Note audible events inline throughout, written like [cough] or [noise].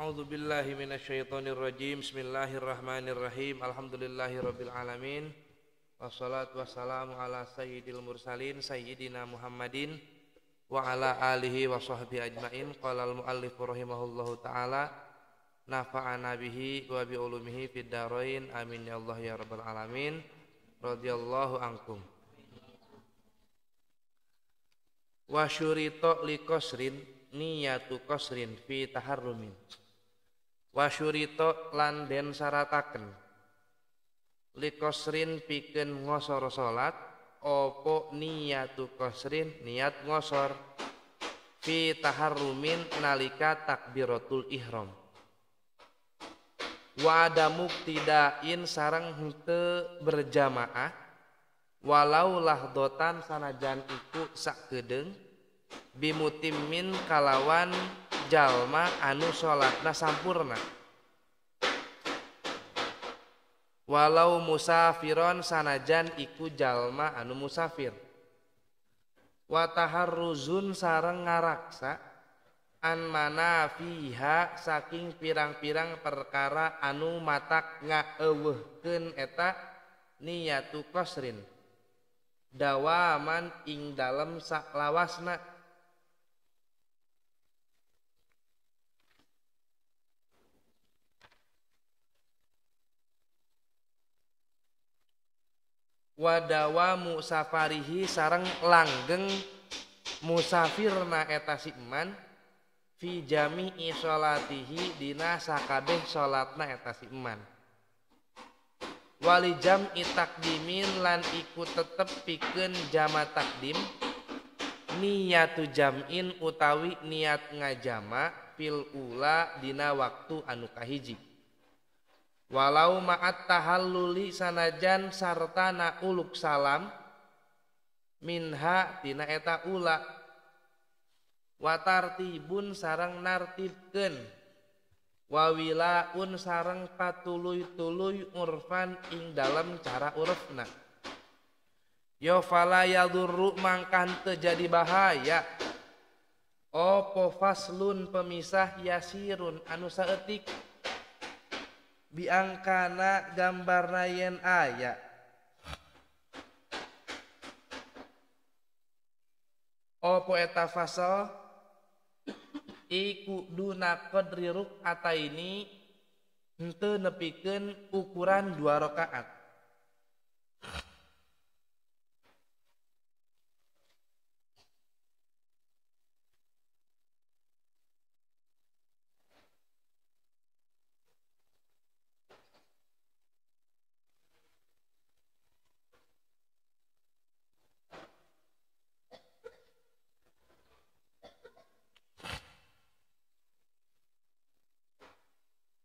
A'udzu billahi minasyaitonir rajim. Bismillahirrahmanirrahim. Alhamdulillahirabbil alamin. Wassalatu wassalamu ala sayyidil mursalin sayyidina Muhammadin wa ala alihi wa sahbihi ajmain. Qala al muallif rahimahullahu taala nafa'ana bihi wa bi ulumihi fid darain. Amin ya Allah ya rabbal alamin. Radhiyallahu ankum. Wa syurita liqasrin niyatu qasrin fi taharrumin wasyurito lan den sarataken likosrin piken ngosor salat opo niyatu kosrin niat ngosor fi taharrumin nalika takbiratul ihram wa tidain sarang hente berjamaah walau lahdotan sanajan iku sak bimutimin kalawan punya Jalma anu salalatna sampurna walau musafirron sanajan iku jalma anu musafir wat tahar ruunn sareng ngaraksa anmanafiha saking pirang-pirang perkara anu matak nga ewuken ak niyatu kosrin dawaman ing dalam sak lawana ke dawa musafarihi sareng langgeng musafir naeta Sikman Vijami holatihidina sakadeh salat naheta Sikmanwaliijam Iadiin lan iku p piken jama takdim niya tu jammin utawi niat ngajama pil uladinana waktu anuka hijji walau maat tahal luli sanajan sartana uluk salalam minhatinaeta ula watartibun sarang nartiun wawilaun sarang patului tulu urfan in dalam cara uruufna yofa Durukkan terjadi bahaya opovas Luun pemisah ya sirun anuusatikiku buat biangkan gambar raen aya opoetaso oh, iku duna pedrirukta ininte nepiken ukuran dua raka aku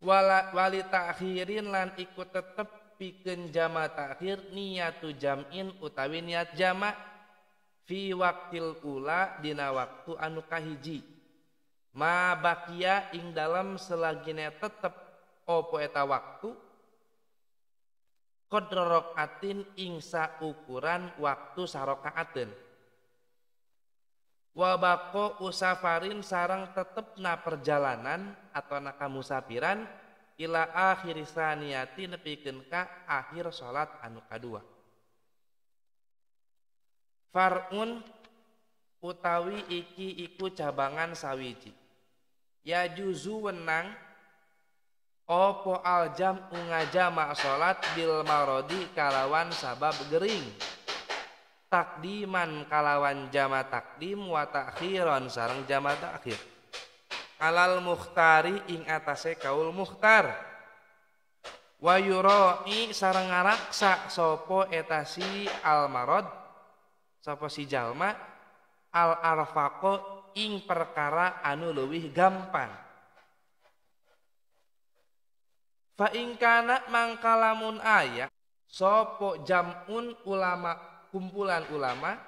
wala wali takhirin lan ikut tetep pikeun jama takhir niatu jamin utawi niat jama fi waktil ula dina waktu anu kahiji ma bakia ing dalam selagine tetep opo eta waktu kodrorok atin ingsa ukuran waktu sarokaatin wabako usafarin sarang tetep na perjalanan atau kamu sapiran ila akhir saniyati nepikin ka akhir sholat anu kadua farun utawi iki iku cabangan sawiji ya juzu wenang opo aljam ungajama sholat bil marodi kalawan sabab gering takdiman kalawan jama takdim wa takhiran sarang jama takhir alal muhtari ing atase kaul muhtar wa yuroi sarang ngaraksa sopo etasi almarod sopo si jalma al arfaqo ing perkara anu lebih gampang Fa ingkana mangkalamun ayah, sopo jamun ulama kumpulan ulama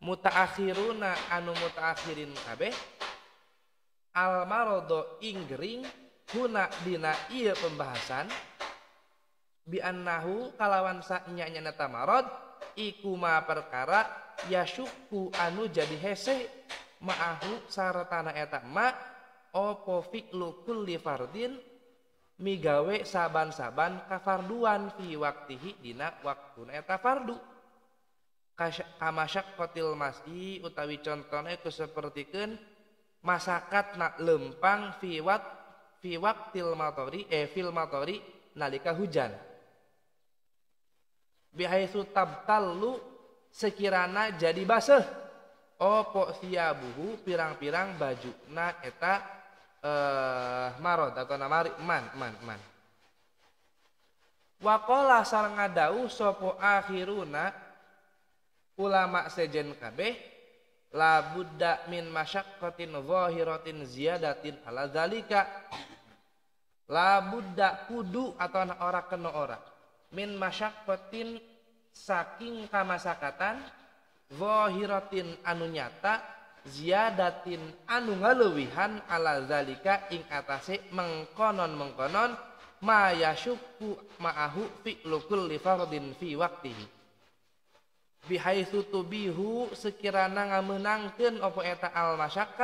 mutaakhiruna anu mutahirrin kabeh almaroho ingring kunadina pembahasan Binahu kalawan saknyanya tam Marot ikuma perkara yasku anu jadi hesek maaluk sarat tanah etakmak opovic lukul livefardin miwesaban-saban kafarduan piwaktihidinawak pun tafardu kamasyak kotil masi utawi contohnya itu seperti kan masakat nak lempang fiwat fiwak tilmatori eh filmatori nalika hujan bihaitsu tabtallu sekirana jadi basah opo siabuhu pirang-pirang baju na eta eh marot atau namari man man man wakola sarang ngadau sopo akhiruna ulama sejen kabeh la budda min masyaqqatin zahiratin ziyadatin ala zalika la budda kudu atau ora kena ora min masyaqqatin saking kamasakatan zahiratin anu nyata ziyadatin anu ngaleuwihan ala zalika ing atase mengkonon-mengkonon ma yasyukku ma'ahu fi lukul li fardin fi waktihi jadi haiitu tobihu sekira na nga menangangkan opo eta almasya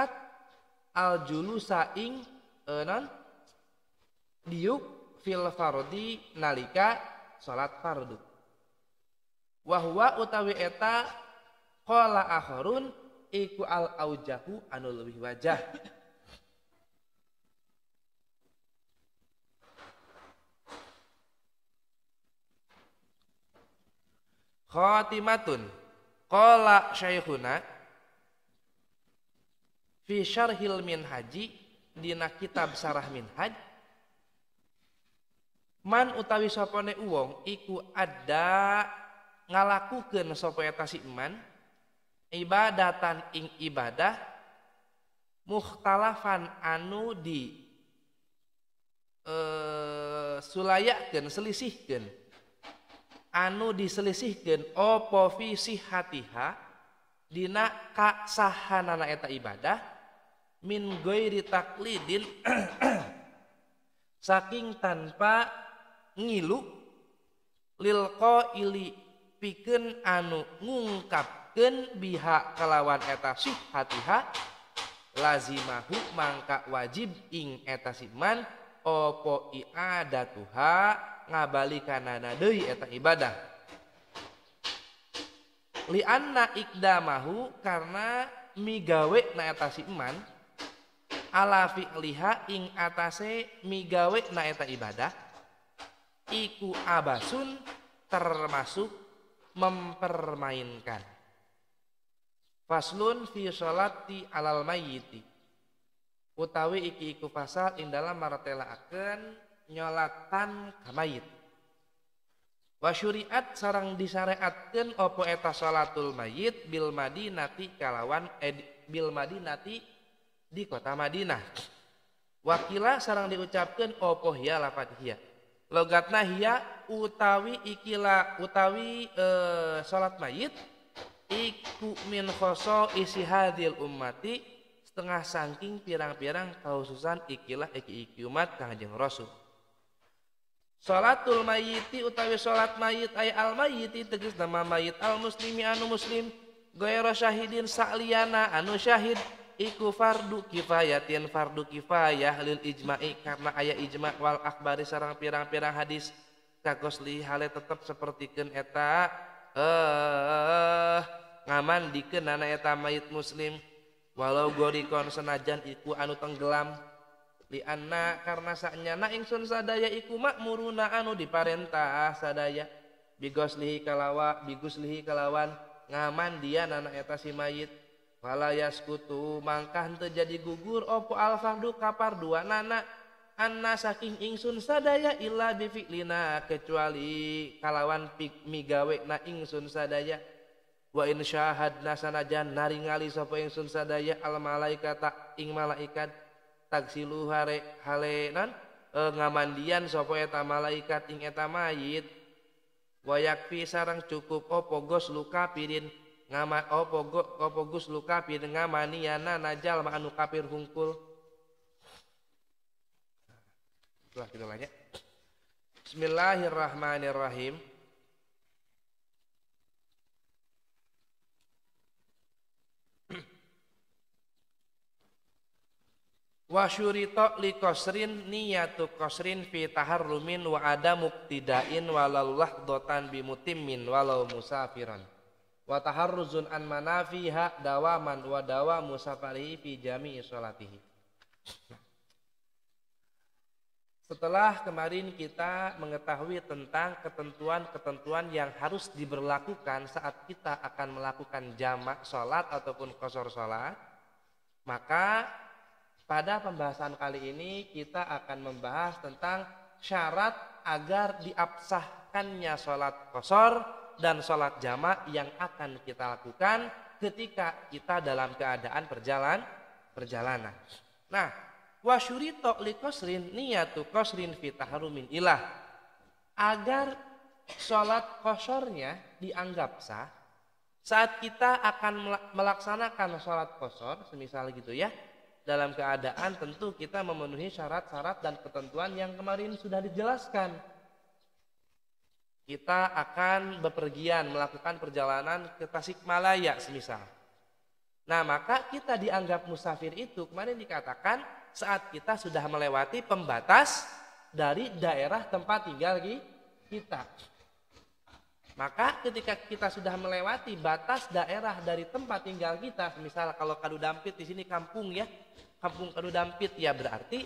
Aljuulu saingan eh, di filfarodi nalika salat fardowahwa utawieta ahorun e alaw jaku anu lebih wajah. khatimatun qala syaikhuna fi syarhil minhaji dina kitab sarah minhaj man utawi sopone uwong iku ada ngalakukeun sapa eta si iman ibadatan ing ibadah mukhtalafan anu di eh, sulayakeun selisihkeun Anu diselisiihkan opofisii hatiha dikaksahan anaketa ibadah mingueritaliddin [clears throat] saking tanpa ngiluk lilkoili piken anu gungkapkan pihak kalawan eteta hatiha lazimahu mangkak wajib ing eta simanku opo i'adatuha ngabalikanana deui eta ibadah lianna ikdamahu karena migawe na eta si iman ala fi'liha ing atase migawe na eta ibadah iku abasun termasuk mempermainkan faslun fi sholati alal mayyiti utawi iki iku pasal ing dalam akan nyolatan kamayit wa syuriat sarang disyariatkeun apa eta salatul mayit bil madinati kalawan eh, bil madinati di kota Madinah wakila sarang diucapkan opo hiya lapat hiya logatna hiya utawi ikila utawi e, salat mayit iku min khoso isi hadil ummati punya Ten sangking pirang-pirang kaususan ikilahtjeng rassul salatul mayiti utawih salat mayit Ay al mayiti teges nama mayt al muslimi anu muslim goiro Syahhidin Saliyaa anu Syahhiid iku far kifaya far karena aya ijmakwal Akbardi seorang pirang-pirang hadis Kakosli Halle tetap sepertikeneta eh ngaman diken nanaeta mayit muslim buat walau gorikon senajan iku anu tenggelam di anak karena saknya naingsun sadaya iku mak muruna anu di Parentah sadaya Bigosli kalawak Biggusli kalawan ngaman dia na asi mayitwalaaya kutu Makah jadi gugur opo Alfahdu kapar dua nana anak saking ingsun sadaya lla difiklina kecuali kalawanpik Mi gawek naingsun sadaya wa in syahadna sanajan naringali sapa ingsun sadaya al malaikata ing malaikat tagsiluha re halenan e, ngamandian sapa eta malaikat ing eta mayit wa yakfi sarang cukup opo gos luka pirin ngama opo go, opo gus luka pirin yana najal ma anu kapir hungkul nah, Bismillahirrahmanirrahim wa syurita li qasrin niyatu qasrin fi taharrumin wa ada muktidain walau lahdotan bimutimmin walau musafiran wa taharruzun an manafiha dawaman wa dawa musafarihi fi jami'i sholatihi setelah kemarin kita mengetahui tentang ketentuan-ketentuan yang harus diberlakukan saat kita akan melakukan jamak sholat ataupun kosor sholat, maka pada pembahasan kali ini kita akan membahas tentang syarat agar diabsahkannya sholat kosor dan sholat jamak yang akan kita lakukan ketika kita dalam keadaan perjalan perjalanan. Nah, wasyurito li kosrin niyatu kosrin fitaharumin ilah. Agar sholat kosornya dianggap sah saat kita akan melaksanakan sholat kosor, semisal gitu ya, dalam keadaan tentu kita memenuhi syarat-syarat dan ketentuan yang kemarin sudah dijelaskan. Kita akan bepergian melakukan perjalanan ke Tasikmalaya semisal. Nah, maka kita dianggap musafir itu kemarin dikatakan saat kita sudah melewati pembatas dari daerah tempat tinggal kita. Maka ketika kita sudah melewati batas daerah dari tempat tinggal kita, misal kalau Kadu Dampit di sini kampung ya, kampung Kadu Dampit ya berarti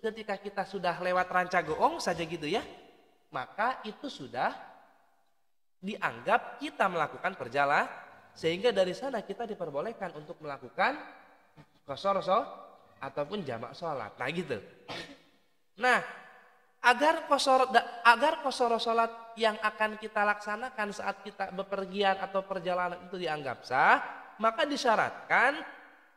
ketika kita sudah lewat ranca goong saja gitu ya maka itu sudah dianggap kita melakukan perjalanan sehingga dari sana kita diperbolehkan untuk melakukan kosor ataupun jamak sholat nah gitu nah agar kosor agar kosor sholat yang akan kita laksanakan saat kita bepergian atau perjalanan itu dianggap sah maka disyaratkan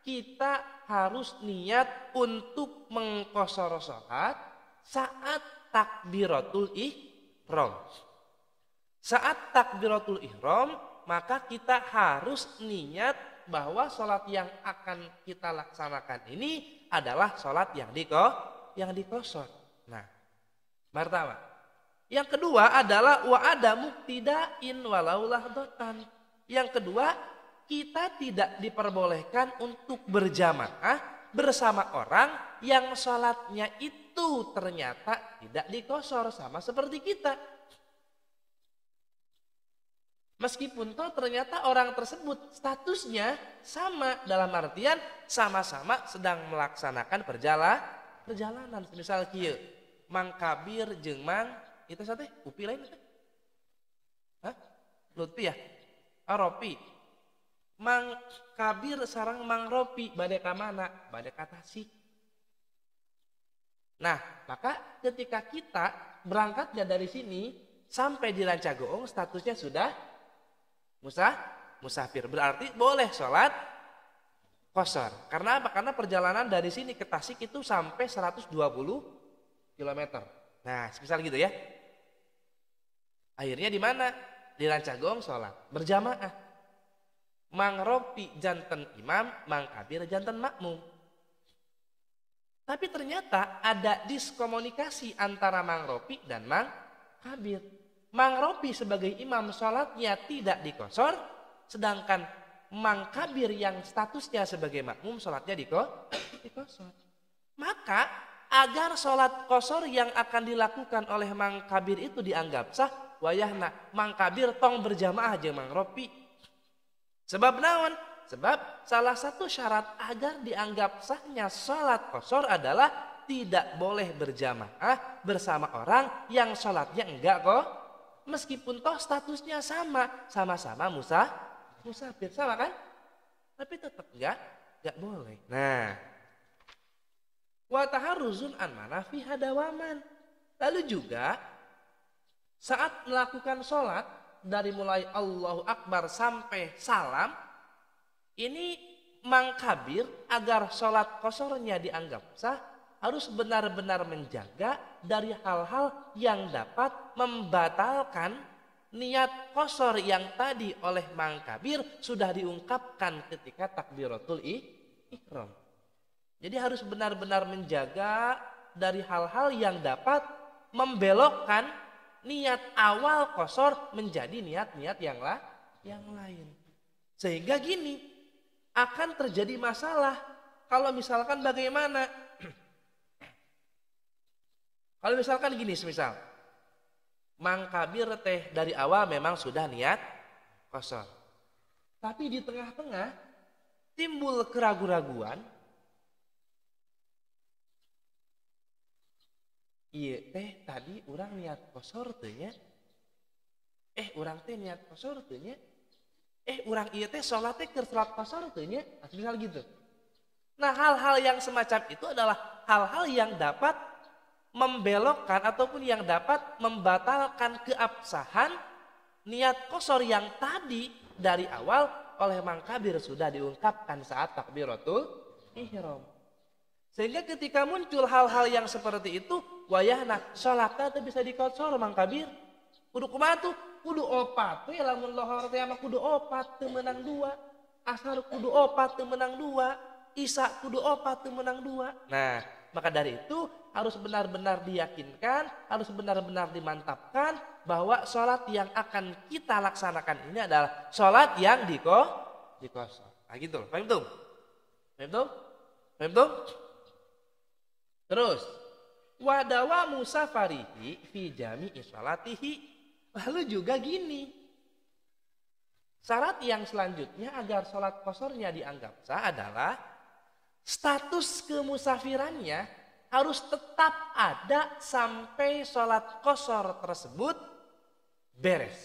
kita harus niat untuk mengkosor sholat saat takbiratul ihram. Saat takbiratul ihram, maka kita harus niat bahwa sholat yang akan kita laksanakan ini adalah sholat yang diko, yang dikosor. Nah, pertama. Yang kedua adalah wa ada muktidain walaulah dotan. Yang kedua kita tidak diperbolehkan untuk berjamaah bersama orang yang sholatnya itu ternyata tidak dikosor sama seperti kita. Meskipun toh ternyata orang tersebut statusnya sama dalam artian sama-sama sedang melaksanakan perjala, perjalanan. Misal kia, Mangkabir kabir jeng mang, itu sate, upi lain. Hah? Lutfi ya? Aropi, oh, mang kabir sarang mang ropi badai mana badai kata tasik nah maka ketika kita berangkatnya dari sini sampai di Rancagoong statusnya sudah musa musafir berarti boleh sholat kosor karena apa karena perjalanan dari sini ke Tasik itu sampai 120 km nah misal gitu ya akhirnya di mana di Rancagoong sholat berjamaah mangropi jantan imam, mangkabir jantan makmum. Tapi ternyata ada diskomunikasi antara mangropi dan mangkabir. Mangropi sebagai imam sholatnya tidak dikosor, sedangkan mangkabir yang statusnya sebagai makmum sholatnya dikosor. Maka agar sholat kosor yang akan dilakukan oleh mangkabir itu dianggap sah, wayahna mangkabir tong berjamaah aja mangropi Sebab naon? Sebab salah satu syarat agar dianggap sahnya sholat kosor adalah tidak boleh berjamaah bersama orang yang sholatnya enggak kok. Meskipun toh statusnya sama, sama-sama musa, musafir sama kan? Tapi tetap enggak, enggak boleh. Nah, wataharuzun an manafi hadawaman. Lalu juga saat melakukan sholat dari mulai Allahu Akbar sampai salam ini mangkabir agar sholat kosornya dianggap sah harus benar-benar menjaga dari hal-hal yang dapat membatalkan niat kosor yang tadi oleh mangkabir sudah diungkapkan ketika takbiratul ihram. Jadi harus benar-benar menjaga dari hal-hal yang dapat membelokkan niat awal kosor menjadi niat-niat yang lah yang lain. Sehingga gini akan terjadi masalah kalau misalkan bagaimana? [clears throat] kalau misalkan gini semisal mangkabir teh dari awal memang sudah niat kosor. Tapi di tengah-tengah timbul keraguan-raguan iya teh tadi orang niat kosor tehnya eh orang teh niat kosor tehnya eh orang iya teh sholat teh kerselat sholat kosor tehnya misal gitu nah hal-hal yang semacam itu adalah hal-hal yang dapat membelokkan ataupun yang dapat membatalkan keabsahan niat kosor yang tadi dari awal oleh Mang Kabir sudah diungkapkan saat takbiratul ihram. Sehingga ketika muncul hal-hal yang seperti itu, wayahna salatna teh bisa dikocor mang kabir kudu kumaha tuh kudu opat tuh ya lamun lohor teh mah kudu opat teu menang dua asar kudu opat teu menang dua isa kudu opat teu menang dua nah maka dari itu harus benar-benar diyakinkan, harus benar-benar dimantapkan bahwa sholat yang akan kita laksanakan ini adalah sholat yang diko dikosong. Nah gitu loh, paham tuh? Paham tuh? Paham tuh? Terus, Wadawa musafarihi fi jam'i isolatihi. Lalu juga gini. Syarat yang selanjutnya agar sholat kosornya dianggap sah adalah status kemusafirannya harus tetap ada sampai sholat kosor tersebut beres.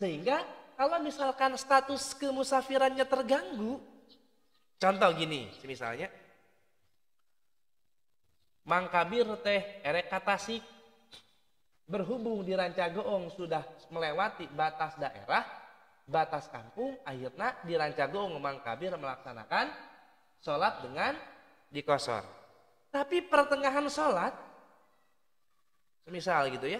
Sehingga kalau misalkan status kemusafirannya terganggu, contoh gini misalnya, mangkabir teh erek katasik berhubung di Rancagoong sudah melewati batas daerah batas kampung akhirnya di Rancagoong mangkabir melaksanakan sholat dengan dikosor tapi pertengahan sholat misal gitu ya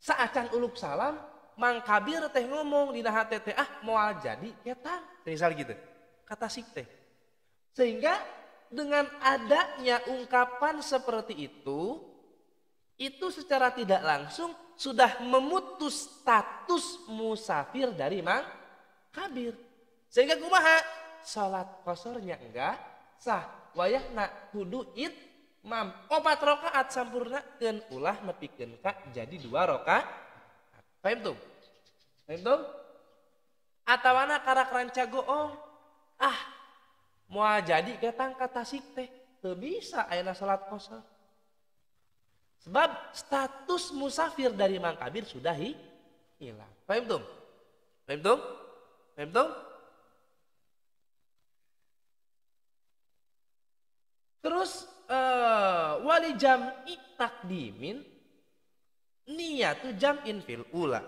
saacan uluk salam mangkabir teh ngomong di nahat teh ah mau jadi kita ya misal gitu kata sik teh sehingga dengan adanya ungkapan seperti itu, itu secara tidak langsung sudah memutus status musafir dari mang kabir. Sehingga kumaha? Salat kosornya enggak sah. Wayah nak kudu it mam. Opat oh, rokaat sampurna ken ulah mepikin kak jadi dua roka. Paham tuh? Paham tuh? Atawana karak rancago oh. Ah, Mau jadi gatang kata tasik teh. Teu bisa ayana salat kosong Sebab status musafir dari mangkabir sudah hi, hilang. Paham tuh Paham tuh Paham tuh Terus uh, wali jam'i takdimin niyatu jam'in fil ula.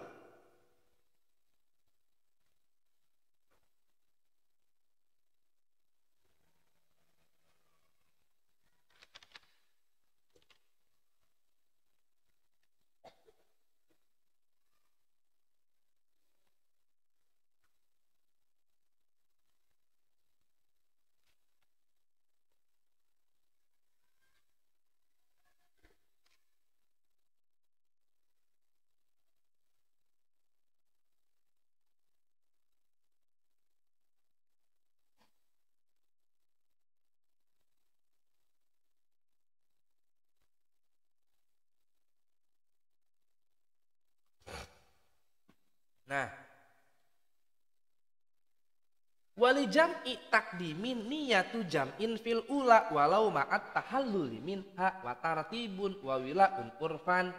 Wali jam'i takdimin niyatu jam'in fil ula walau ma'at tahalluli minha wa tartibun wa wila'un urfan.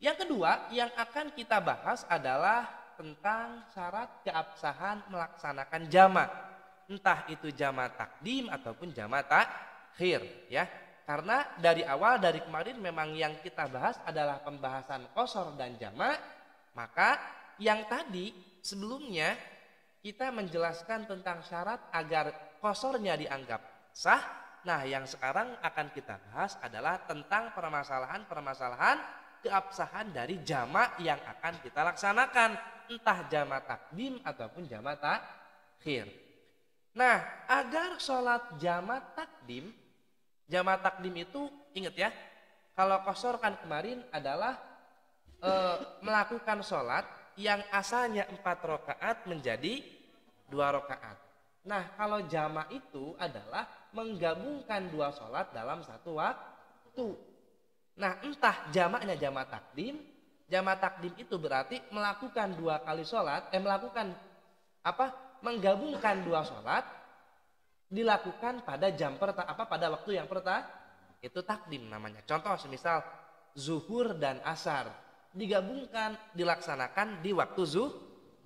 Yang kedua yang akan kita bahas adalah tentang syarat keabsahan melaksanakan jama. Entah itu jama takdim ataupun jama takhir ya. Karena dari awal dari kemarin memang yang kita bahas adalah pembahasan kosor dan jama, maka yang tadi sebelumnya kita menjelaskan tentang syarat agar kosornya dianggap sah. Nah, yang sekarang akan kita bahas adalah tentang permasalahan-permasalahan keabsahan dari jamak yang akan kita laksanakan, entah jamak takdim ataupun jamak takhir. Nah, agar sholat jamak takdim, jamak takdim itu ingat ya, kalau kosor kan kemarin adalah e, melakukan sholat yang asalnya empat rokaat menjadi dua rakaat. Nah, kalau jama itu adalah menggabungkan dua sholat dalam satu waktu. Nah, entah jamaknya jama takdim, jama takdim itu berarti melakukan dua kali sholat, eh melakukan apa? Menggabungkan dua sholat dilakukan pada jam pertama apa pada waktu yang pertama itu takdim namanya. Contoh semisal zuhur dan asar digabungkan dilaksanakan di waktu zuh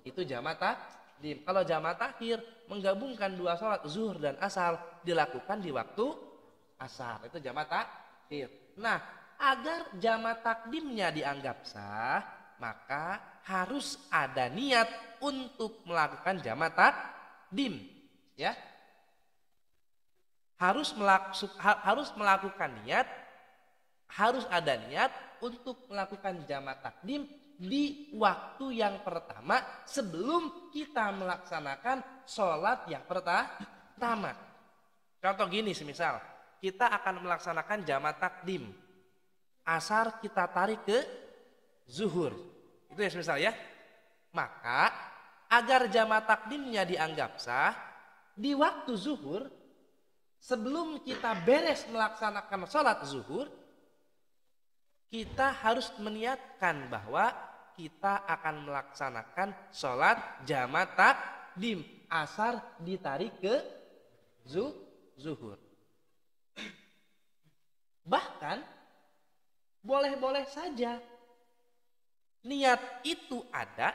itu jama takdim takdim. Kalau jamaah takhir menggabungkan dua sholat zuhur dan asar dilakukan di waktu asar. Itu jamaah takhir. Nah, agar jamaah takdimnya dianggap sah, maka harus ada niat untuk melakukan jamaah takdim. Ya, harus melaku, harus melakukan niat harus ada niat untuk melakukan jamaah takdim di waktu yang pertama sebelum kita melaksanakan sholat yang pertama. Contoh gini semisal, kita akan melaksanakan jamat takdim. Asar kita tarik ke zuhur. Itu ya semisal ya. Maka agar jamat takdimnya dianggap sah, di waktu zuhur sebelum kita beres melaksanakan sholat zuhur, kita harus meniatkan bahwa kita akan melaksanakan sholat jamat takdim asar ditarik ke zuhur bahkan boleh-boleh saja niat itu ada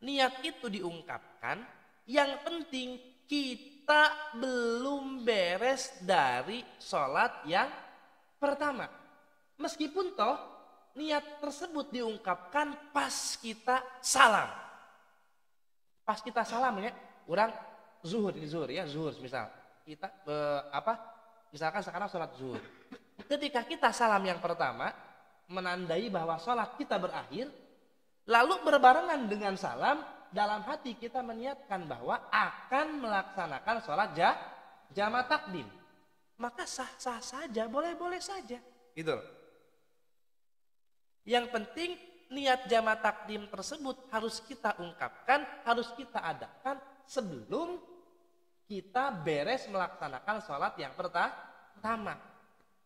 niat itu diungkapkan yang penting kita belum beres dari sholat yang pertama meskipun toh niat tersebut diungkapkan pas kita salam. Pas kita salam ya, orang zuhur ini zuhur ya, zuhur misal. Kita be, apa? Misalkan sekarang sholat zuhur. Ketika kita salam yang pertama, menandai bahwa sholat kita berakhir, lalu berbarengan dengan salam, dalam hati kita meniatkan bahwa akan melaksanakan sholat ja, jamaah takdim. Maka sah-sah saja, boleh-boleh saja. Gitu loh. Yang penting niat jamaah takdim tersebut harus kita ungkapkan, harus kita adakan sebelum kita beres melaksanakan sholat yang pertama.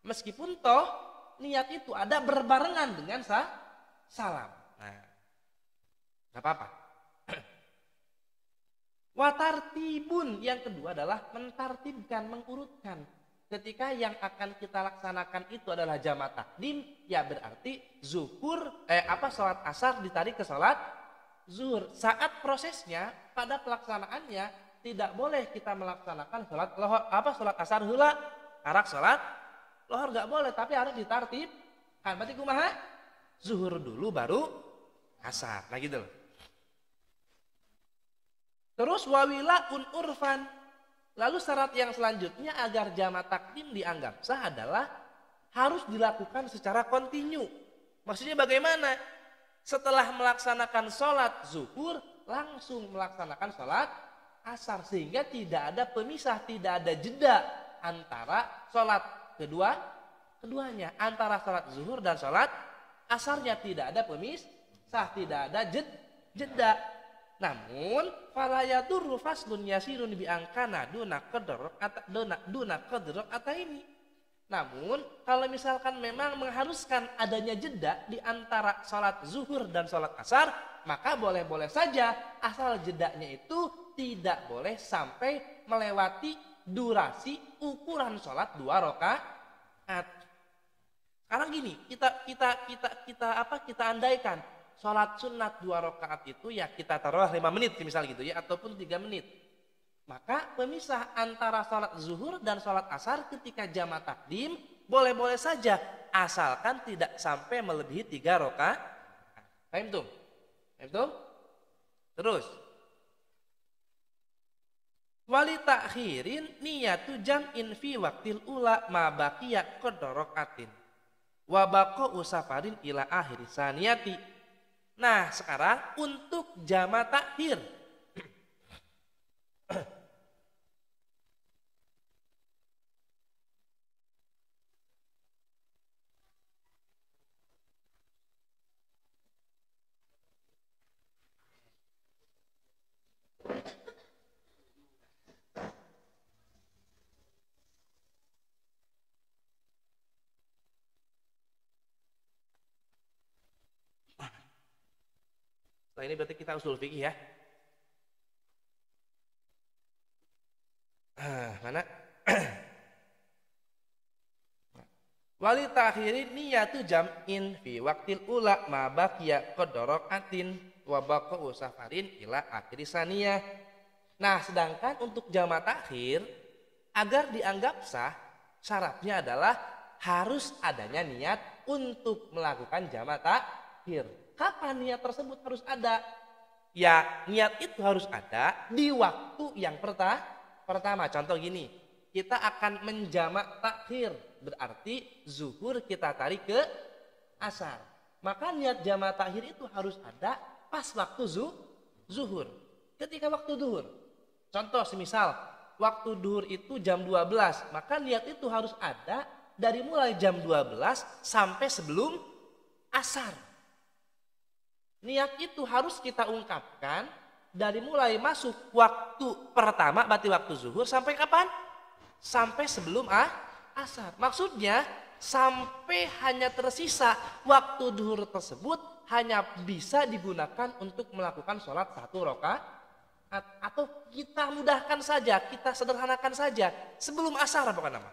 Meskipun toh niat itu ada berbarengan dengan sah salam. Nah, nggak apa-apa. [clears throat] Watartibun yang kedua adalah mentartibkan, mengurutkan ketika yang akan kita laksanakan itu adalah jamaah takdim ya berarti zuhur eh apa sholat asar ditarik ke sholat zuhur saat prosesnya pada pelaksanaannya tidak boleh kita melaksanakan sholat lohor apa sholat asar hula arak sholat lohor nggak boleh tapi harus ditartib kan berarti kumaha zuhur dulu baru asar nah gitu terus wawila un urfan Lalu syarat yang selanjutnya agar jamak takdim dianggap sah adalah harus dilakukan secara kontinu. Maksudnya bagaimana? Setelah melaksanakan sholat zuhur, langsung melaksanakan sholat asar. Sehingga tidak ada pemisah, tidak ada jeda antara sholat kedua, keduanya. Antara sholat zuhur dan sholat asarnya tidak ada pemisah, tidak ada jeda. Namun falaya duru faslun yasirun bi angkana duna atau duna duna atau ini. Namun kalau misalkan memang mengharuskan adanya jeda di antara sholat zuhur dan sholat asar, maka boleh-boleh saja asal jedanya itu tidak boleh sampai melewati durasi ukuran sholat dua rakaat. Sekarang gini, kita kita kita kita apa kita andaikan sholat sunat dua rakaat itu ya kita taruhlah lima menit misal gitu ya ataupun tiga menit maka pemisah antara sholat zuhur dan sholat asar ketika jamaah takdim boleh-boleh saja asalkan tidak sampai melebihi tiga roka. paham tuh paham tuh terus wali takhirin niyatu jam fi waktil ula ma baqiyak qad rakatin wa ila akhir saniyati Nah sekarang untuk jama takhir. Setelah ini berarti kita usul fikih ya. Ah, mana? [clears throat] Wali takhiri niyatu jam'in fi waktil ula ma baqiya qadarok atin wa baqa'u safarin ila akhir saniyah. Nah, sedangkan untuk jama takhir agar dianggap sah syaratnya adalah harus adanya niat untuk melakukan jama takhir. Kapan niat tersebut harus ada? Ya, niat itu harus ada di waktu yang pertama. pertama. Contoh gini, kita akan menjamak takhir. Berarti zuhur kita tarik ke asar. Maka niat jamak takhir itu harus ada pas waktu zu, zuhur. Ketika waktu zuhur. Contoh semisal, waktu zuhur itu jam 12. Maka niat itu harus ada dari mulai jam 12 sampai sebelum asar. Niat itu harus kita ungkapkan dari mulai masuk waktu pertama berarti waktu zuhur sampai kapan? Sampai sebelum ah, asar. Maksudnya sampai hanya tersisa waktu zuhur tersebut hanya bisa digunakan untuk melakukan sholat satu rokaat atau kita mudahkan saja, kita sederhanakan saja sebelum asar apa nama?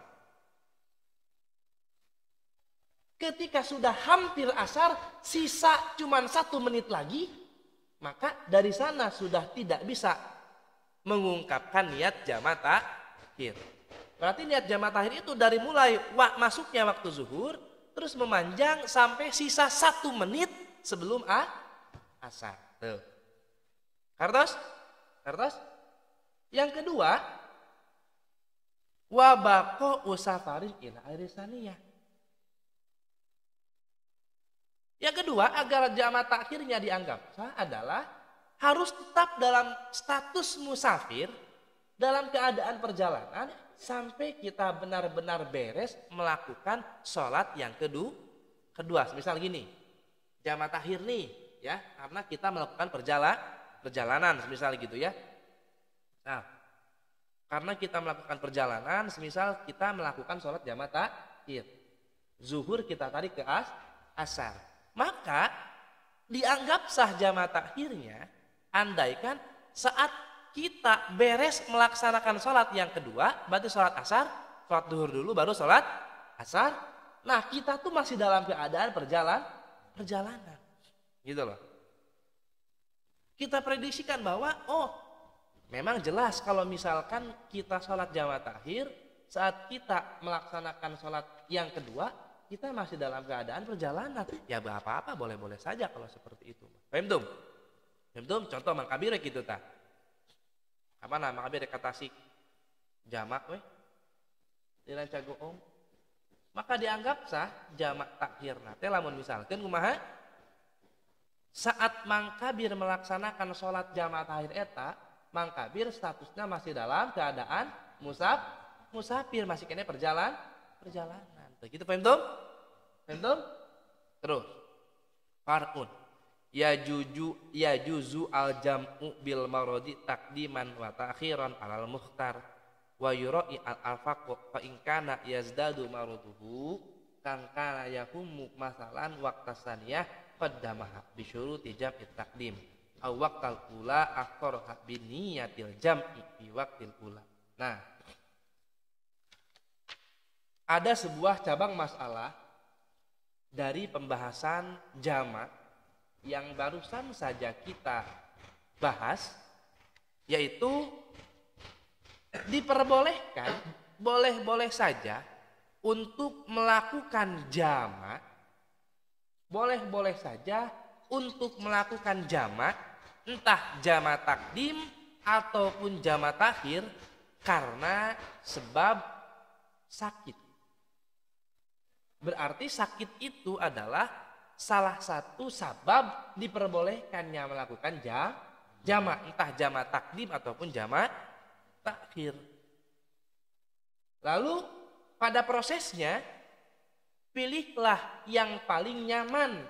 Ketika sudah hampir asar, sisa cuma satu menit lagi, maka dari sana sudah tidak bisa mengungkapkan niat jamaah takhir Berarti niat jamaah takhir itu dari mulai masuknya waktu zuhur, terus memanjang sampai sisa satu menit sebelum a asar. Tuh. Kartos? Kartos? Yang kedua, wabako usafarin ila airisaniyah Yang kedua, agar jamaah takhirnya dianggap sah adalah harus tetap dalam status musafir dalam keadaan perjalanan sampai kita benar-benar beres melakukan sholat yang kedua. Kedua, misal gini, jamaah takhir nih, ya, karena kita melakukan perjalanan, perjalanan, misal gitu ya. Nah, karena kita melakukan perjalanan, semisal kita melakukan sholat jamaah takhir, zuhur kita tarik ke as, asar, maka dianggap sah jamaah takhirnya andaikan saat kita beres melaksanakan sholat yang kedua, berarti sholat asar, sholat duhur dulu, baru sholat asar. Nah kita tuh masih dalam keadaan perjalan, perjalanan. Gitu loh. Kita prediksikan bahwa, oh memang jelas kalau misalkan kita sholat jamaah tahir, saat kita melaksanakan sholat yang kedua, kita masih dalam keadaan perjalanan. Ya apa-apa boleh-boleh saja kalau seperti itu. Pemdum. Pemdum contoh makabir gitu ta. Apa nama makabir kata si jamak weh. dilancar om. Maka dianggap sah jamak takhirna. Teh lamun misalkan kumaha? Saat mangkabir melaksanakan sholat jamak takhir eta, mangkabir statusnya masih dalam keadaan musaf musafir masih kena perjalan perjalanan Gitu paham tuh? Paham tuh? Terus. Farun. Ya juju ya juzu al jam'u bil marodi takdiman wa ta'khiran alal muhtar wa yura'i al alfaqu fa in kana yazdadu maruduhu kan kana yahumu masalan waqta saniyah qaddamaha bi syuruti jam'i takdim aw waqtal ula hak bi niyatil jam'i bi waqtil ula. Nah, ada sebuah cabang masalah dari pembahasan jamak yang barusan saja kita bahas yaitu diperbolehkan boleh-boleh saja untuk melakukan jamak boleh-boleh saja untuk melakukan jamak entah jamak takdim ataupun jamak takhir karena sebab sakit Berarti sakit itu adalah salah satu sabab diperbolehkannya melakukan jam jama entah jama takdim ataupun jama takhir. Lalu pada prosesnya pilihlah yang paling nyaman,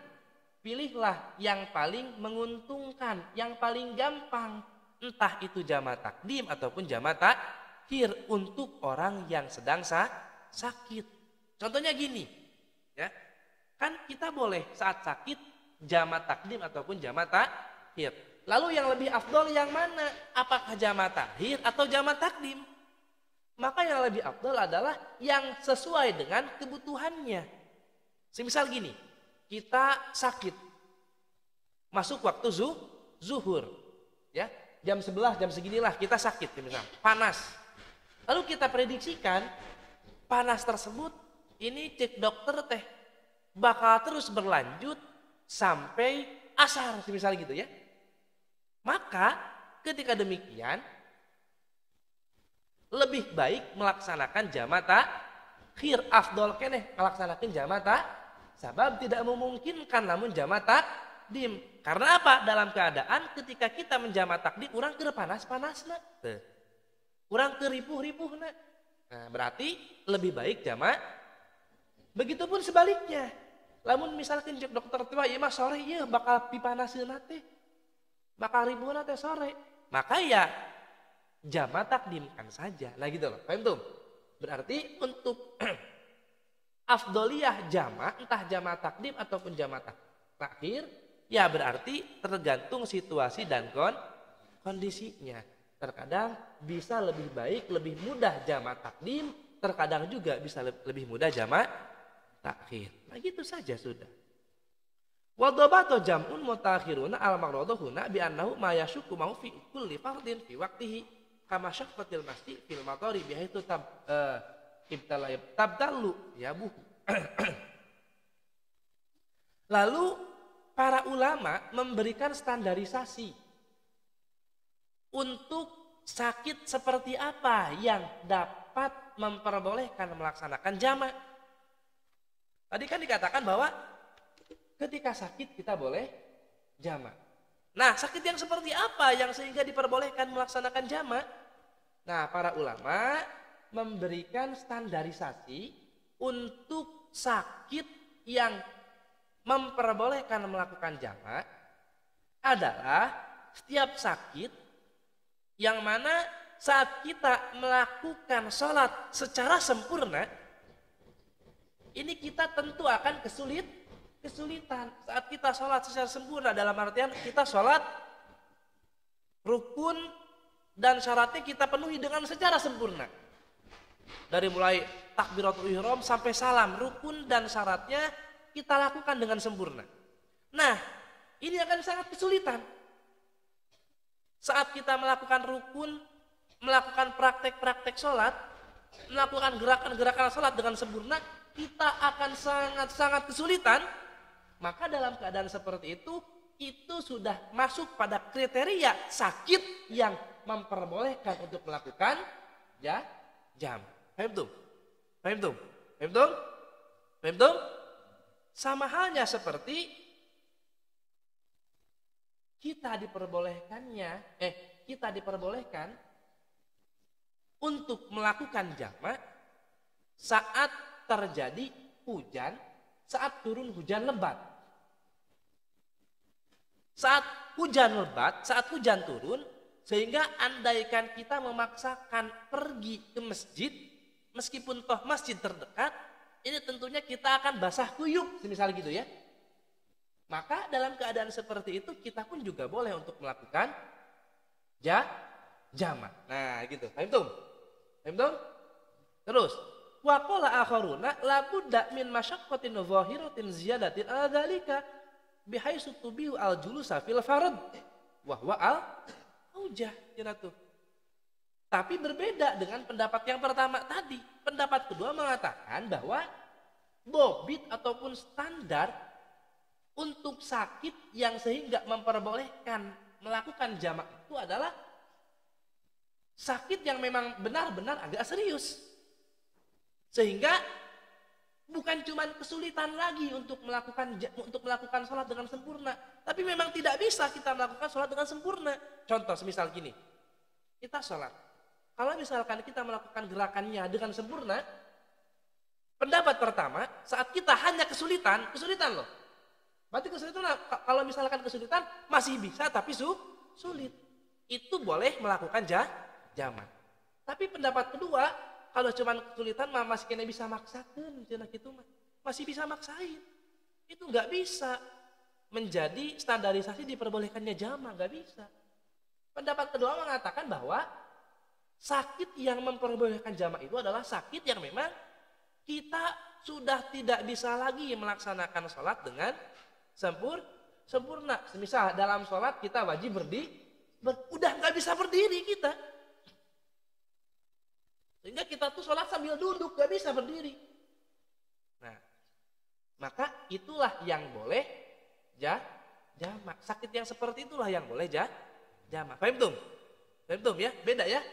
pilihlah yang paling menguntungkan, yang paling gampang, entah itu jama takdim ataupun jama takhir untuk orang yang sedang sakit. Contohnya gini, ya kan kita boleh saat sakit jamat takdim ataupun jamat takhir. Lalu yang lebih afdol yang mana? Apakah jamat takhir atau jamat takdim? Maka yang lebih afdol adalah yang sesuai dengan kebutuhannya. Misal gini, kita sakit. Masuk waktu zuh, zuhur. Ya, jam sebelah jam seginilah kita sakit misalnya, panas. Lalu kita prediksikan panas tersebut ini cek dokter teh bakal terus berlanjut sampai asar misalnya gitu ya. Maka ketika demikian lebih baik melaksanakan jamata khir afdol keneh melaksanakan jamata sabab tidak memungkinkan namun jamata dim karena apa dalam keadaan ketika kita menjamat takdim kurang ke panas panas nak kurang ke ripuh ripuh nak nah berarti lebih baik jamat. Begitupun sebaliknya. Namun misalkan jek dokter tua ya mah sore ya bakal pipanasin nanti, Bakal ribuan nanti sore. Maka ya jama takdimkan saja. Nah gitu loh. Paham tuh? Berarti untuk [clears throat] afdoliyah jama entah jama takdim ataupun jama tak takhir ya berarti tergantung situasi dan kon kondisinya. Terkadang bisa lebih baik, lebih mudah jama takdim, terkadang juga bisa lebih mudah jama takhir. Begitu nah, saja sudah. Wadobato jam'un mutakhiruna al maghradahuna bi annahu ma mau fi kulli fardin fi waktihi kama syaffatil masti fil matari bihaitu tab uh, eh, ibtala tabdallu ya bu. [clears throat] Lalu para ulama memberikan standarisasi untuk sakit seperti apa yang dapat memperbolehkan melaksanakan jamak. Tadi kan dikatakan bahwa ketika sakit kita boleh jamak. Nah, sakit yang seperti apa yang sehingga diperbolehkan melaksanakan jamak? Nah, para ulama memberikan standarisasi untuk sakit yang memperbolehkan melakukan jamak adalah setiap sakit yang mana saat kita melakukan sholat secara sempurna ini kita tentu akan kesulit kesulitan saat kita sholat secara sempurna dalam artian kita sholat rukun dan syaratnya kita penuhi dengan secara sempurna dari mulai takbiratul ihram sampai salam rukun dan syaratnya kita lakukan dengan sempurna nah ini akan sangat kesulitan saat kita melakukan rukun melakukan praktek-praktek sholat melakukan gerakan-gerakan sholat dengan sempurna kita akan sangat-sangat kesulitan, maka dalam keadaan seperti itu, itu sudah masuk pada kriteria sakit yang memperbolehkan untuk melakukan ya jam. Paham tuh? Paham tuh? Paham tuh? Paham tuh? Sama halnya seperti kita diperbolehkannya, eh kita diperbolehkan untuk melakukan jamak saat terjadi hujan saat turun hujan lebat. Saat hujan lebat, saat hujan turun, sehingga andaikan kita memaksakan pergi ke masjid, meskipun toh masjid terdekat, ini tentunya kita akan basah kuyup, misalnya gitu ya. Maka dalam keadaan seperti itu kita pun juga boleh untuk melakukan ja Nah, gitu. Paham tuh? Paham Terus, Wa qala akharuna la budda min masyaqqatin zahiratin ziyadatin ala dhalika bihaisu tubihu al julusa fil farad eh, wa huwa al aujah kira Tapi berbeda dengan pendapat yang pertama tadi. Pendapat kedua mengatakan bahwa bobit ataupun standar untuk sakit yang sehingga memperbolehkan melakukan jamak itu adalah sakit yang memang benar-benar agak serius sehingga bukan cuma kesulitan lagi untuk melakukan untuk melakukan sholat dengan sempurna, tapi memang tidak bisa kita melakukan sholat dengan sempurna. Contoh, semisal gini, kita sholat. Kalau misalkan kita melakukan gerakannya dengan sempurna, pendapat pertama saat kita hanya kesulitan, kesulitan loh. Berarti kesulitan kalau misalkan kesulitan masih bisa tapi su, sulit. Itu boleh melakukan jah, Tapi pendapat kedua kalau cuma kesulitan mah masih kena bisa maksakan cina gitu mah masih bisa maksain itu nggak bisa menjadi standarisasi diperbolehkannya jamaah nggak bisa pendapat kedua mengatakan bahwa sakit yang memperbolehkan jamaah itu adalah sakit yang memang kita sudah tidak bisa lagi melaksanakan sholat dengan sempur sempurna. Misal dalam sholat kita wajib berdiri, ber, udah nggak bisa berdiri kita, sehingga kita tuh sholat sambil duduk, gak bisa berdiri. Nah, maka itulah yang boleh ja, jamak. Sakit yang seperti itulah yang boleh ja, jama. Paham tum? Paham tum ya? Beda ya?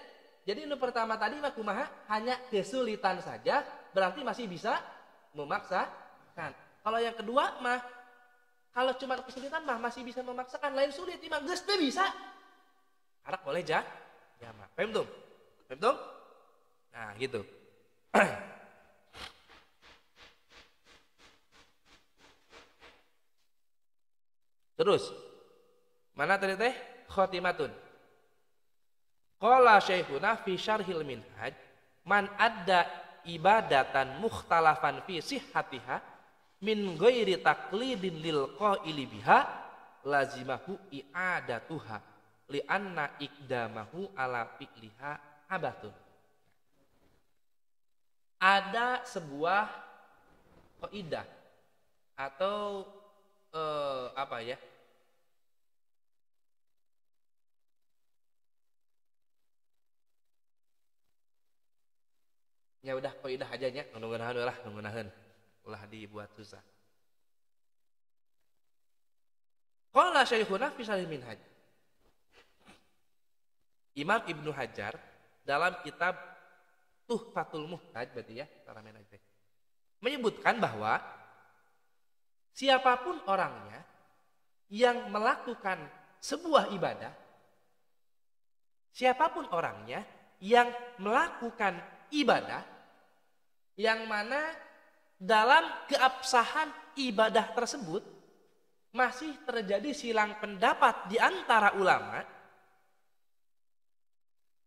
Jadi ini pertama tadi maha hanya kesulitan saja, berarti masih bisa memaksa kan? Kalau yang kedua mah kalau cuma kesulitan mah masih bisa memaksakan, lain sulit imam geus bisa. Harap boleh jah jamak. Paham Pemdum, Paham Nah, gitu. [clears throat] Terus. Mana tadi teh? Khotimatun. Qala syaikhuna fi syarhil minhaj man adda ibadatan mukhtalafan fi sihhatiha min ghairi taqlidin lil qaili biha lazimahu i'adatuha anna ikdamahu ala fi'liha abatun ada sebuah kaidah atau eh, apa ya? Ya udah kaidah aja nya, mudah lah, mudah-mudahan ulah dibuat susah. Qala Syekhuna fi bisa Minhaj. Imam Ibnu Hajar dalam kitab Tuh Fatul Muhtaj berarti ya, para manajer. Menyebutkan bahwa siapapun orangnya yang melakukan sebuah ibadah, siapapun orangnya yang melakukan ibadah yang mana dalam keabsahan ibadah tersebut masih terjadi silang pendapat di antara ulama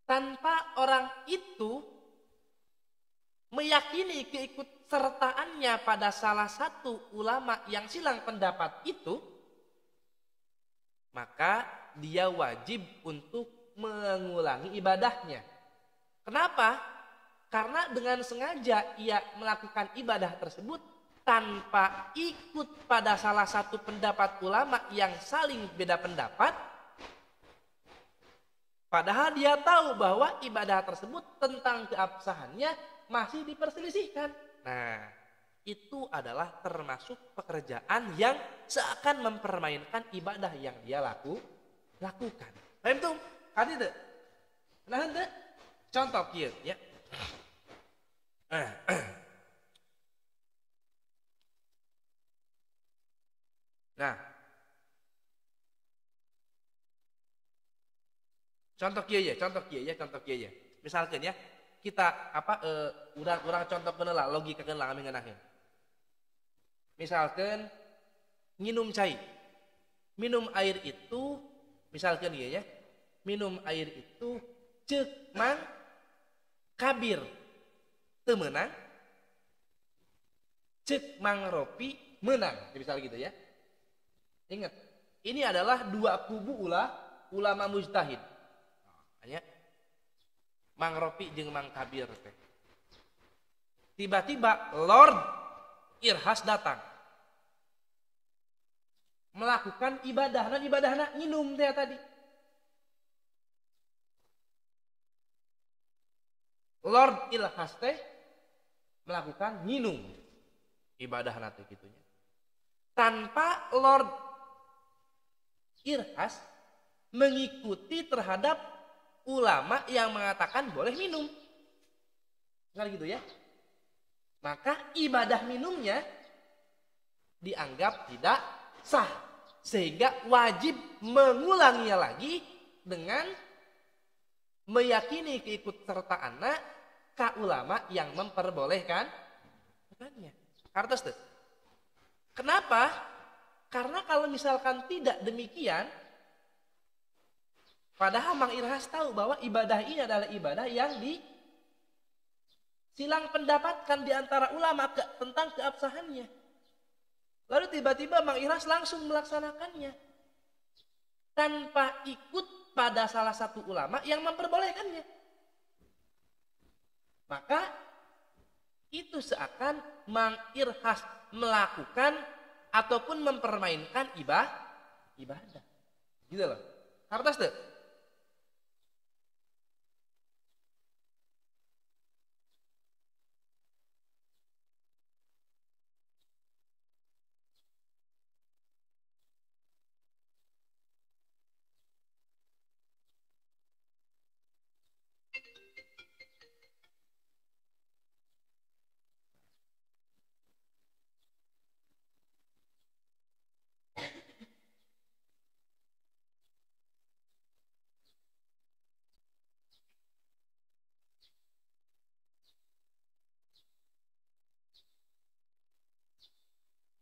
tanpa orang itu meyakini keikutsertaannya pada salah satu ulama yang silang pendapat itu, maka dia wajib untuk mengulangi ibadahnya. Kenapa? Karena dengan sengaja ia melakukan ibadah tersebut tanpa ikut pada salah satu pendapat ulama yang saling beda pendapat, Padahal dia tahu bahwa ibadah tersebut tentang keabsahannya masih diperselisihkan. Nah, itu adalah termasuk pekerjaan yang seakan mempermainkan ibadah yang dia laku lakukan. Paham tuh? Kan itu. Nah, itu contoh kia ya. [clears throat] Nah, contoh kia ya, contoh kia ya, contoh kia ya. Misalkan ya, kita apa uh, urang urang contoh kenela logika kenela kami ngenahnya misalkan minum cai minum air itu misalkan iya ya minum air itu cek mang kabir temenang cek mang ropi menang misal gitu ya ingat ini adalah dua kubu ulah ulama mujtahid hanya nah, Mang Ropi jeng Mang Kabir teh. Tiba-tiba Lord Irhas datang. Melakukan ibadah, nah ibadah-nah minum teh tadi. Lord Irhas teh melakukan minum ibadah nanti gitunya. Tanpa Lord Irhas mengikuti terhadap ulama yang mengatakan boleh minum. lalu kan gitu ya? Maka ibadah minumnya dianggap tidak sah. Sehingga wajib mengulanginya lagi dengan meyakini keikutsertaan ka ulama yang memperbolehkan katanya, Kartos tuh. Kenapa? Karena kalau misalkan tidak demikian, Padahal Mang Irhas tahu bahwa ibadah ini adalah ibadah yang di silang pendapatkan di antara ulama ke, tentang keabsahannya. Lalu tiba-tiba Mang Irhas langsung melaksanakannya tanpa ikut pada salah satu ulama yang memperbolehkannya. Maka itu seakan Mang Irhas melakukan ataupun mempermainkan ibadah ibadah. Gitu loh. Hartas tuh.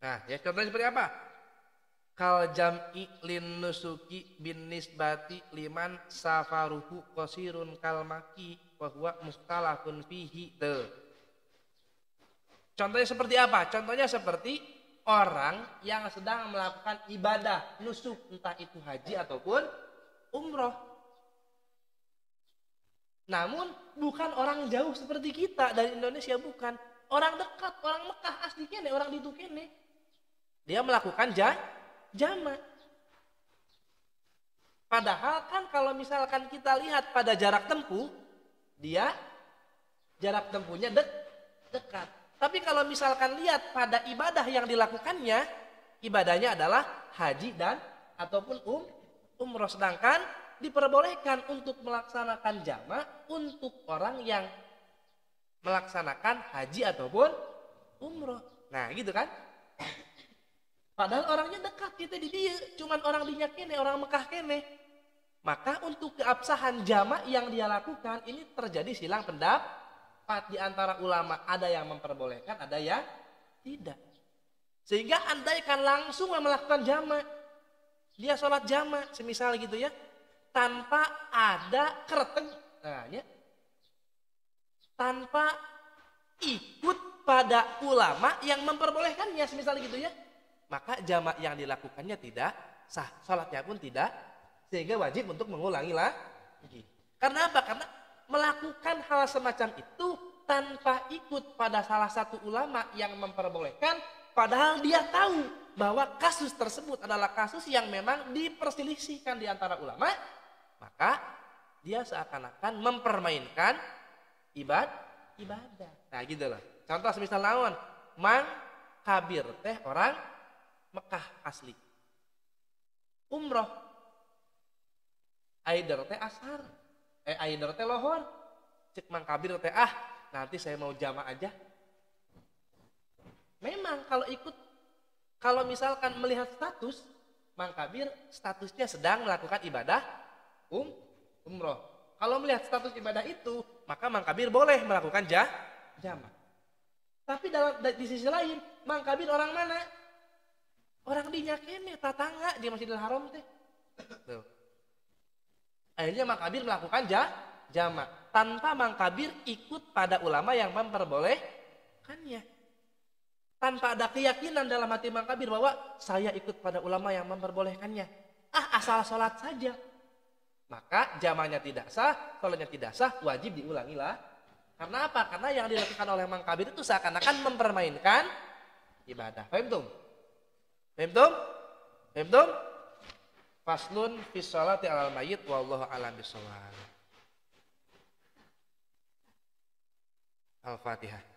Nah, ya contohnya seperti apa? Kal jam'i lin nusuki bin nisbati liman safaruhu kosirun kalmaki bahwa huwa mustalafun fihi de. Contohnya seperti apa? Contohnya seperti orang yang sedang melakukan ibadah nusuk entah itu haji ataupun umroh. Namun bukan orang jauh seperti kita dari Indonesia bukan orang dekat orang Mekah aslinya nih orang di nih dia melakukan ja, jama. Padahal kan kalau misalkan kita lihat pada jarak tempuh, dia jarak tempuhnya dek, dekat. Tapi kalau misalkan lihat pada ibadah yang dilakukannya, ibadahnya adalah haji dan ataupun um, umroh. Sedangkan diperbolehkan untuk melaksanakan jama untuk orang yang melaksanakan haji ataupun umroh. Nah gitu kan? Padahal orangnya dekat kita gitu di dia, cuman orang Minyak kene, orang Mekah kene. Maka untuk keabsahan jamak yang dia lakukan ini terjadi silang pendapat di antara ulama. Ada yang memperbolehkan, ada yang tidak. Sehingga andaikan langsung melakukan jamak, dia sholat jamak, semisal gitu ya, tanpa ada kereteng, nah, ya. tanpa ikut pada ulama yang memperbolehkannya, semisal gitu ya maka jamak yang dilakukannya tidak sah, sholatnya pun tidak, sehingga wajib untuk mengulangi lah. Gitu. Karena apa? Karena melakukan hal semacam itu tanpa ikut pada salah satu ulama yang memperbolehkan, padahal dia tahu bahwa kasus tersebut adalah kasus yang memang diperselisihkan di antara ulama, maka dia seakan-akan mempermainkan ibad ibadah. Nah gitu loh. Contoh semisal lawan, mang kabir teh orang Mekah asli. Umroh Aider teh asar. Eh Aider teh lohor. Cik Mang Kabir teh ah nanti saya mau jama aja. Memang kalau ikut kalau misalkan melihat status Mang Kabir statusnya sedang melakukan ibadah um umroh. Kalau melihat status ibadah itu, maka Mang Kabir boleh melakukan jah, jama. Tapi dalam di sisi lain, Mang Kabir orang mana? orang dinya kene tatangga di Masjidil Haram teh tuh akhirnya Makabir Kabir melakukan ja, jama' tanpa Mang ikut pada ulama yang memperbolehkannya tanpa ada keyakinan dalam hati Mang bahwa saya ikut pada ulama yang memperbolehkannya ah asal sholat saja maka jamanya tidak sah, sholatnya tidak sah, wajib diulangi lah. Karena apa? Karena yang dilakukan oleh Mang Kabir itu seakan-akan mempermainkan ibadah. Paham tuh? Fahimtum? Fahimtum? Faslun fi sholati alal mayit Allah alam bisawab. Al-Fatihah.